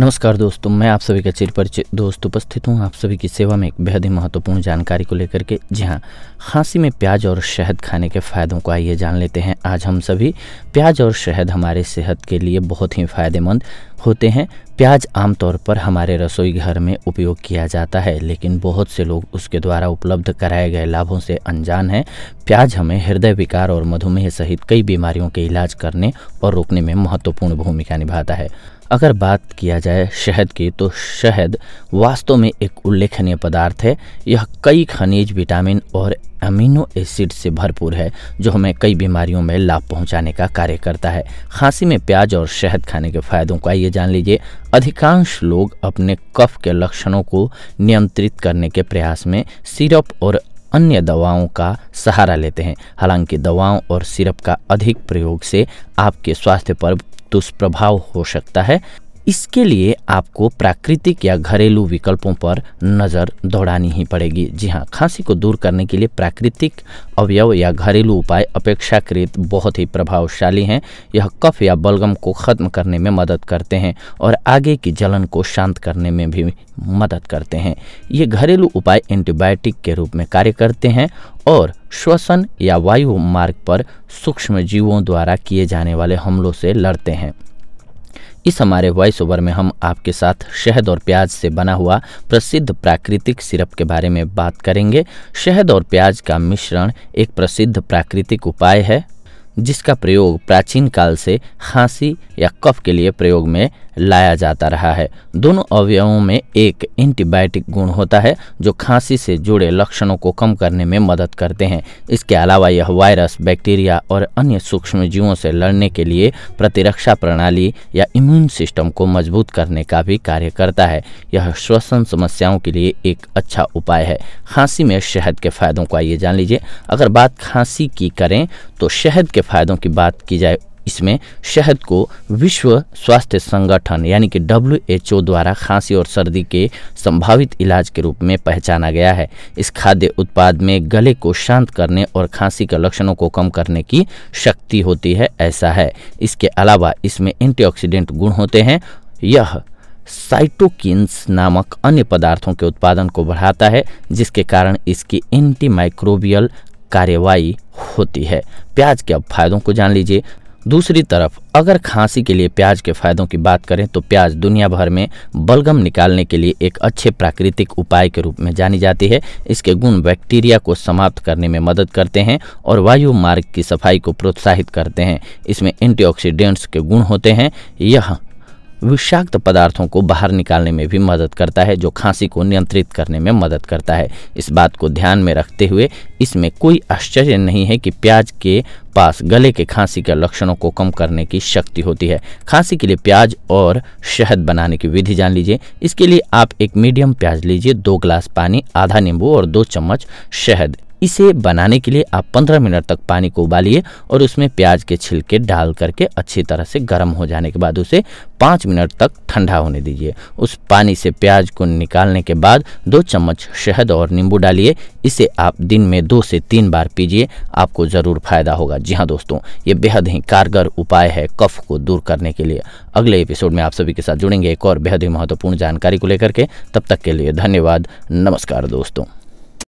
नमस्कार दोस्तों मैं आप सभी का चिर परिचित दोस्त उपस्थित हूँ आप सभी की सेवा में एक बेहद ही महत्वपूर्ण जानकारी को लेकर के जी हाँ खांसी में प्याज और शहद खाने के फ़ायदों को आइए जान लेते हैं आज हम सभी प्याज और शहद हमारे सेहत के लिए बहुत ही फ़ायदेमंद होते हैं प्याज आमतौर पर हमारे रसोई घर में उपयोग किया जाता है लेकिन बहुत से लोग उसके द्वारा उपलब्ध कराए गए लाभों से अनजान हैं प्याज हमें हृदय विकार और मधुमेह सहित कई बीमारियों के इलाज करने और रोकने में महत्वपूर्ण भूमिका निभाता है अगर बात किया जाए शहद की तो शहद वास्तव में एक उल्लेखनीय पदार्थ है यह कई खनिज विटामिन और अमीनो एसिड से भरपूर है जो हमें कई बीमारियों में लाभ पहुंचाने का कार्य करता है खांसी में प्याज और शहद खाने के फायदों का ये जान लीजिए अधिकांश लोग अपने कफ के लक्षणों को नियंत्रित करने के प्रयास में सिरप और अन्य दवाओं का सहारा लेते हैं हालांकि दवाओं और सिरप का अधिक प्रयोग से आपके स्वास्थ्य पर दुष्प्रभाव हो सकता है इसके लिए आपको प्राकृतिक या घरेलू विकल्पों पर नज़र दौड़ानी ही पड़ेगी जी हाँ खांसी को दूर करने के लिए प्राकृतिक अवयव या घरेलू उपाय अपेक्षाकृत बहुत ही प्रभावशाली हैं यह कफ या बलगम को ख़त्म करने में मदद करते हैं और आगे की जलन को शांत करने में भी मदद करते हैं ये घरेलू उपाय एंटीबायोटिक के रूप में कार्य करते हैं और श्वसन या वायु मार्ग पर सूक्ष्म जीवों द्वारा किए जाने वाले हमलों से लड़ते हैं इस हमारे वॉइस ओवर में हम आपके साथ शहद और प्याज से बना हुआ प्रसिद्ध प्राकृतिक सिरप के बारे में बात करेंगे शहद और प्याज का मिश्रण एक प्रसिद्ध प्राकृतिक उपाय है जिसका प्रयोग प्राचीन काल से खांसी या कफ के लिए प्रयोग में लाया जाता रहा है दोनों अवयवों में एक एंटीबायोटिक गुण होता है जो खांसी से जुड़े लक्षणों को कम करने में मदद करते हैं इसके अलावा यह वायरस बैक्टीरिया और अन्य सूक्ष्म जीवों से लड़ने के लिए प्रतिरक्षा प्रणाली या इम्यून सिस्टम को मजबूत करने का भी कार्य करता है यह श्वसन समस्याओं के लिए एक अच्छा उपाय है खांसी में शहद के फ़ायदों को आइए जान लीजिए अगर बात खांसी की करें तो शहद के फ़ायदों की बात की जाए इसमें शहद को विश्व स्वास्थ्य संगठन यानी कि डब्ल्यू द्वारा खांसी और सर्दी के संभावित इलाज के रूप में पहचाना गया है इस खाद्य उत्पाद में गले को शांत करने और खांसी के लक्षणों को कम करने की शक्ति होती है ऐसा है इसके अलावा इसमें एंटीऑक्सीडेंट गुण होते हैं यह साइटोकिन्स नामक अन्य पदार्थों के उत्पादन को बढ़ाता है जिसके कारण इसकी एंटी माइक्रोबियल होती है प्याज के अब फायदों को जान लीजिए दूसरी तरफ अगर खांसी के लिए प्याज के फायदों की बात करें तो प्याज दुनिया भर में बलगम निकालने के लिए एक अच्छे प्राकृतिक उपाय के रूप में जानी जाती है इसके गुण बैक्टीरिया को समाप्त करने में मदद करते हैं और वायु मार्ग की सफाई को प्रोत्साहित करते हैं इसमें एंटीऑक्सीडेंट्स के गुण होते हैं यह विषाक्त पदार्थों को बाहर निकालने में भी मदद करता है जो खांसी को नियंत्रित करने में मदद करता है इस बात को ध्यान में रखते हुए इसमें कोई आश्चर्य नहीं है कि प्याज के पास गले के खांसी के लक्षणों को कम करने की शक्ति होती है खांसी के लिए प्याज और शहद बनाने की विधि जान लीजिए इसके लिए आप एक मीडियम प्याज लीजिए दो ग्लास पानी आधा नींबू और दो चम्मच शहद इसे बनाने के लिए आप 15 मिनट तक पानी को उबालिए और उसमें प्याज के छिलके डाल करके अच्छी तरह से गर्म हो जाने के बाद उसे पाँच मिनट तक ठंडा होने दीजिए उस पानी से प्याज को निकालने के बाद दो चम्मच शहद और नींबू डालिए इसे आप दिन में दो से तीन बार पीजिए आपको ज़रूर फ़ायदा होगा जी हाँ दोस्तों ये बेहद ही कारगर उपाय है कफ को दूर करने के लिए अगले एपिसोड में आप सभी के साथ जुड़ेंगे एक और बेहद ही महत्वपूर्ण जानकारी को लेकर के तब तक के लिए धन्यवाद नमस्कार दोस्तों